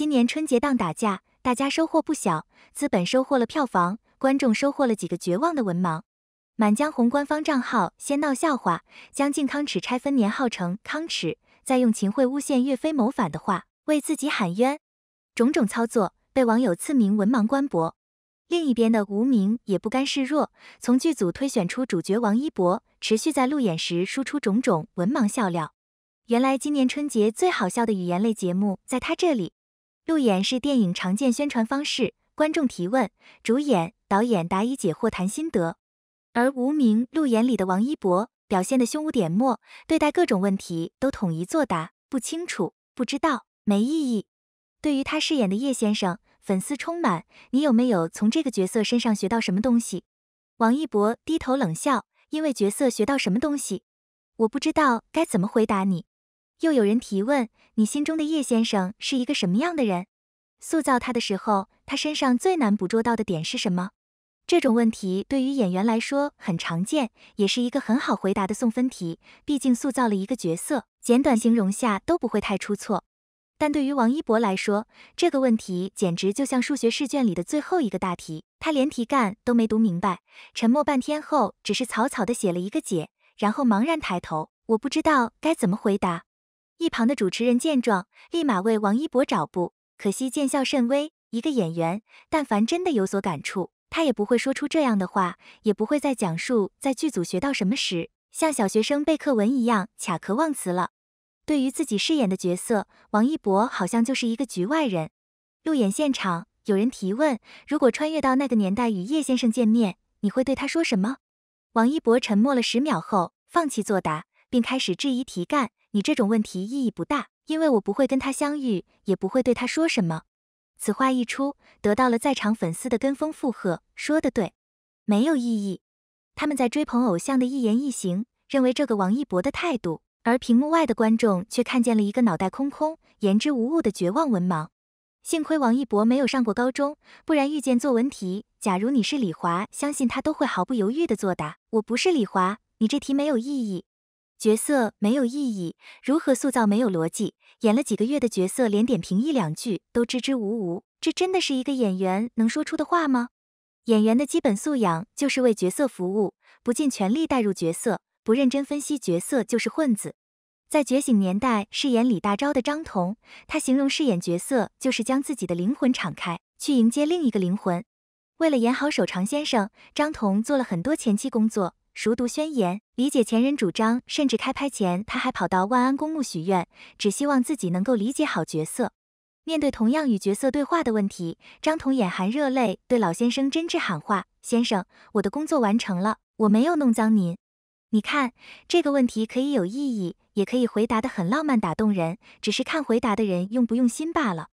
今年春节档打架，大家收获不小，资本收获了票房，观众收获了几个绝望的文盲。满江红官方账号先闹笑话，将靖康耻拆分年号成康耻，再用秦桧诬陷岳飞谋反的话为自己喊冤，种种操作被网友赐名“文盲官博”。另一边的无名也不甘示弱，从剧组推选出主角王一博，持续在路演时输出种种文盲笑料。原来今年春节最好笑的语言类节目在他这里。路演是电影常见宣传方式，观众提问，主演、导演答疑解惑，谈心得。而无名路演里的王一博表现得胸无点墨，对待各种问题都统一作答，不清楚、不知道、没意义。对于他饰演的叶先生，粉丝充满：你有没有从这个角色身上学到什么东西？王一博低头冷笑，因为角色学到什么东西，我不知道该怎么回答你。又有人提问，你心中的叶先生是一个什么样的人？塑造他的时候，他身上最难捕捉到的点是什么？这种问题对于演员来说很常见，也是一个很好回答的送分题。毕竟塑造了一个角色，简短形容下都不会太出错。但对于王一博来说，这个问题简直就像数学试卷里的最后一个大题，他连题干都没读明白。沉默半天后，只是草草的写了一个解，然后茫然抬头，我不知道该怎么回答。一旁的主持人见状，立马为王一博找补，可惜见效甚微。一个演员，但凡真的有所感触，他也不会说出这样的话，也不会再讲述在剧组学到什么时，像小学生背课文一样卡壳忘词了。对于自己饰演的角色，王一博好像就是一个局外人。路演现场，有人提问：如果穿越到那个年代与叶先生见面，你会对他说什么？王一博沉默了十秒后，放弃作答，并开始质疑题干。你这种问题意义不大，因为我不会跟他相遇，也不会对他说什么。此话一出，得到了在场粉丝的跟风附和，说的对，没有意义。他们在追捧偶像的一言一行，认为这个王一博的态度，而屏幕外的观众却看见了一个脑袋空空、言之无物的绝望文盲。幸亏王一博没有上过高中，不然遇见作文题，假如你是李华，相信他都会毫不犹豫地作答：我不是李华，你这题没有意义。角色没有意义，如何塑造没有逻辑？演了几个月的角色，连点评一两句都支支吾吾，这真的是一个演员能说出的话吗？演员的基本素养就是为角色服务，不尽全力带入角色，不认真分析角色就是混子。在《觉醒年代》饰演李大钊的张彤，他形容饰演角色就是将自己的灵魂敞开，去迎接另一个灵魂。为了演好守长先生，张彤做了很多前期工作。熟读宣言，理解前人主张，甚至开拍前他还跑到万安公墓许愿，只希望自己能够理解好角色。面对同样与角色对话的问题，张彤眼含热泪对老先生真挚喊话：“先生，我的工作完成了，我没有弄脏您。你看，这个问题可以有意义，也可以回答的很浪漫，打动人，只是看回答的人用不用心罢了。”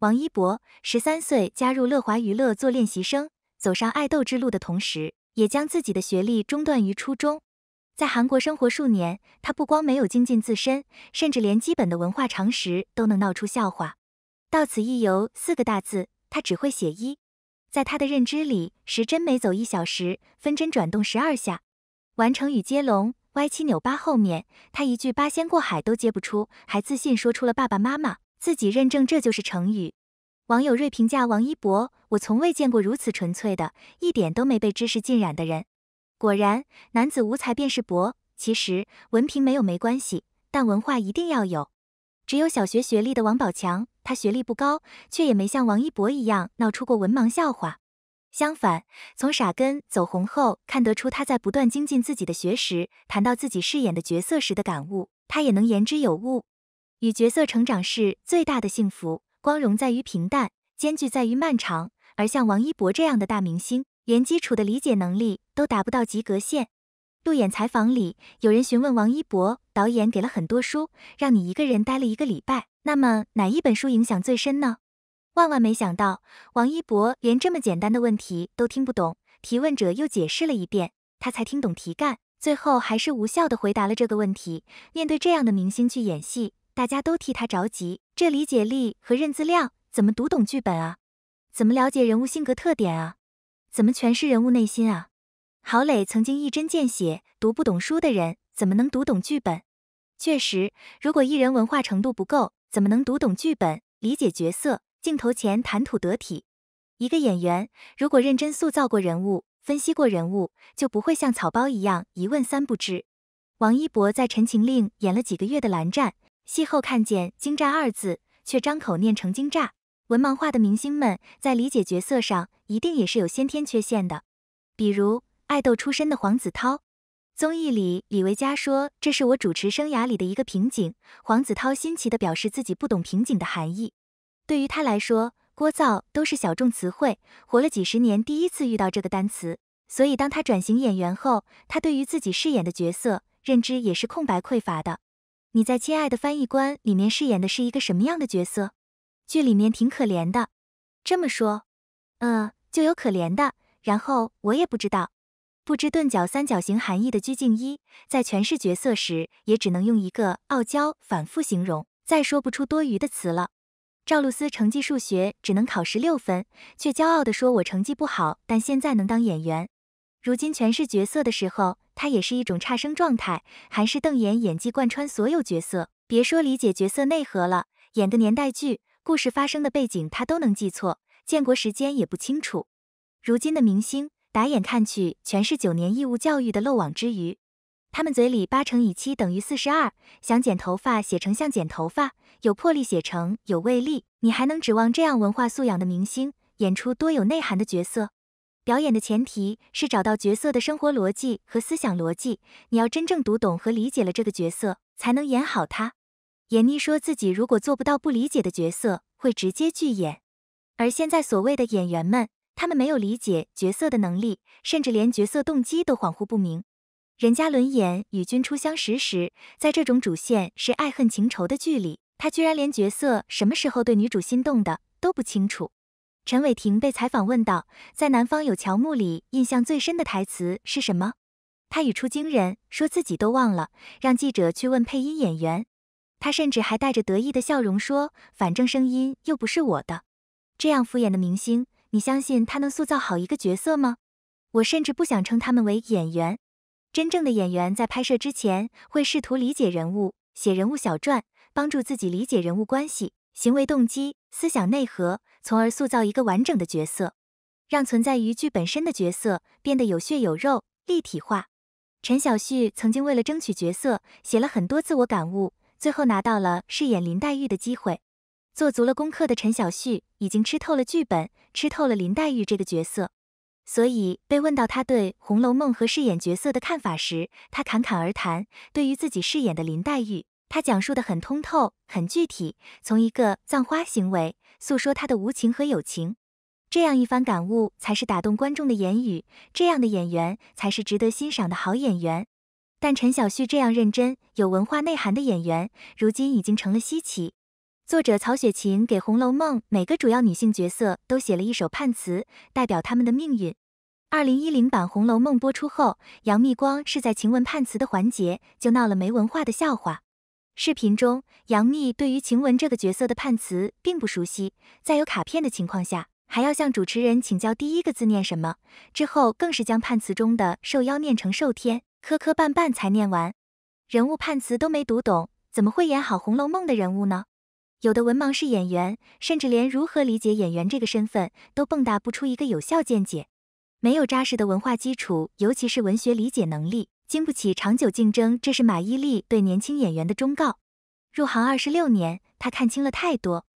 王一博十三岁加入乐华娱乐做练习生，走上爱豆之路的同时。也将自己的学历中断于初中，在韩国生活数年，他不光没有精进自身，甚至连基本的文化常识都能闹出笑话。到此一游四个大字，他只会写一。在他的认知里，时针每走一小时，分针转动十二下。完成语接龙歪七扭八，后面他一句八仙过海都接不出，还自信说出了爸爸妈妈自己认证这就是成语。网友瑞评价王一博：“我从未见过如此纯粹的，一点都没被知识浸染的人。果然，男子无才便是博。其实文凭没有没关系，但文化一定要有。只有小学学历的王宝强，他学历不高，却也没像王一博一样闹出过文盲笑话。相反，从傻根走红后看得出他在不断精进自己的学识。谈到自己饰演的角色时的感悟，他也能言之有物。与角色成长是最大的幸福。”光荣在于平淡，艰巨在于漫长。而像王一博这样的大明星，连基础的理解能力都达不到及格线。路演采访里，有人询问王一博，导演给了很多书，让你一个人待了一个礼拜，那么哪一本书影响最深呢？万万没想到，王一博连这么简单的问题都听不懂。提问者又解释了一遍，他才听懂题干，最后还是无效地回答了这个问题。面对这样的明星去演戏。大家都替他着急，这理解力和认字量怎么读懂剧本啊？怎么了解人物性格特点啊？怎么诠释人物内心啊？郝磊曾经一针见血：读不懂书的人怎么能读懂剧本？确实，如果艺人文化程度不够，怎么能读懂剧本、理解角色、镜头前谈吐得体？一个演员如果认真塑造过人物、分析过人物，就不会像草包一样一问三不知。王一博在《陈情令》演了几个月的蓝湛。戏后看见“惊湛”二字，却张口念成“惊诈”。文盲化的明星们在理解角色上一定也是有先天缺陷的。比如爱豆出身的黄子韬，综艺里李维嘉说：“这是我主持生涯里的一个瓶颈。”黄子韬新奇地表示自己不懂瓶颈的含义。对于他来说，聒噪都是小众词汇，活了几十年第一次遇到这个单词。所以当他转型演员后，他对于自己饰演的角色认知也是空白匮乏的。你在《亲爱的翻译官》里面饰演的是一个什么样的角色？剧里面挺可怜的，这么说，呃，就有可怜的。然后我也不知道，不知钝角三角形含义的鞠婧祎在诠释角色时，也只能用一个“傲娇”反复形容，再说不出多余的词了。赵露思成绩数学只能考十六分，却骄傲地说：“我成绩不好，但现在能当演员。”如今全是角色的时候，他也是一种差生状态。韩式瞪眼演技贯穿所有角色，别说理解角色内核了，演个年代剧，故事发生的背景他都能记错，建国时间也不清楚。如今的明星，打眼看去全是九年义务教育的漏网之鱼，他们嘴里八乘以七等于四十二，想剪头发写成像剪头发，有魄力写成有胃力，你还能指望这样文化素养的明星演出多有内涵的角色？表演的前提是找到角色的生活逻辑和思想逻辑，你要真正读懂和理解了这个角色，才能演好它。闫妮说自己如果做不到不理解的角色，会直接拒演。而现在所谓的演员们，他们没有理解角色的能力，甚至连角色动机都恍惚不明。任嘉伦演《与君初相识》时，在这种主线是爱恨情仇的剧里，他居然连角色什么时候对女主心动的都不清楚。陈伟霆被采访问到，在《南方有乔木》里印象最深的台词是什么？他语出惊人，说自己都忘了，让记者去问配音演员。他甚至还带着得意的笑容说：“反正声音又不是我的。”这样敷衍的明星，你相信他能塑造好一个角色吗？我甚至不想称他们为演员。真正的演员在拍摄之前会试图理解人物，写人物小传，帮助自己理解人物关系、行为动机。思想内核，从而塑造一个完整的角色，让存在于剧本身的角色变得有血有肉、立体化。陈小旭曾经为了争取角色，写了很多自我感悟，最后拿到了饰演林黛玉的机会。做足了功课的陈小旭已经吃透了剧本，吃透了林黛玉这个角色，所以被问到他对《红楼梦》和饰演角色的看法时，他侃侃而谈。对于自己饰演的林黛玉，他讲述的很通透，很具体，从一个葬花行为诉说他的无情和友情，这样一番感悟才是打动观众的言语，这样的演员才是值得欣赏的好演员。但陈小旭这样认真、有文化内涵的演员，如今已经成了稀奇。作者曹雪芹给《红楼梦》每个主要女性角色都写了一首判词，代表她们的命运。二零一零版《红楼梦》播出后，杨幂光是在晴雯判词的环节就闹了没文化的笑话。视频中，杨幂对于晴雯这个角色的判词并不熟悉，在有卡片的情况下，还要向主持人请教第一个字念什么。之后更是将判词中的“受邀”念成“受天”，磕磕绊绊才念完。人物判词都没读懂，怎么会演好《红楼梦》的人物呢？有的文盲是演员，甚至连如何理解演员这个身份都蹦跶不出一个有效见解。没有扎实的文化基础，尤其是文学理解能力。经不起长久竞争，这是马伊琍对年轻演员的忠告。入行二十六年，他看清了太多，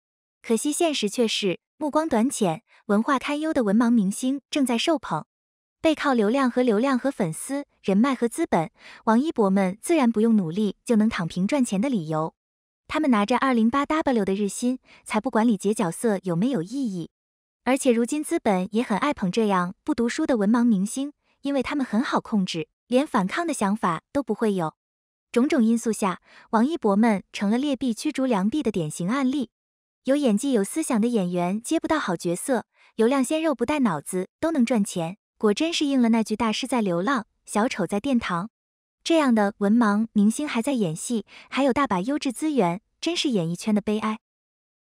可惜现实却是目光短浅、文化堪忧的文盲明星正在受捧。背靠流量和流量和粉丝、人脉和资本，王一博们自然不用努力就能躺平赚钱的理由。他们拿着二零八 W 的日薪，才不管李杰角色有没有意义。而且如今资本也很爱捧这样不读书的文盲明星，因为他们很好控制。连反抗的想法都不会有，种种因素下，王一博们成了劣币驱逐良币的典型案例。有演技有思想的演员接不到好角色，流量鲜肉不带脑子都能赚钱，果真是应了那句“大师在流浪，小丑在殿堂”。这样的文盲明星还在演戏，还有大把优质资源，真是演艺圈的悲哀。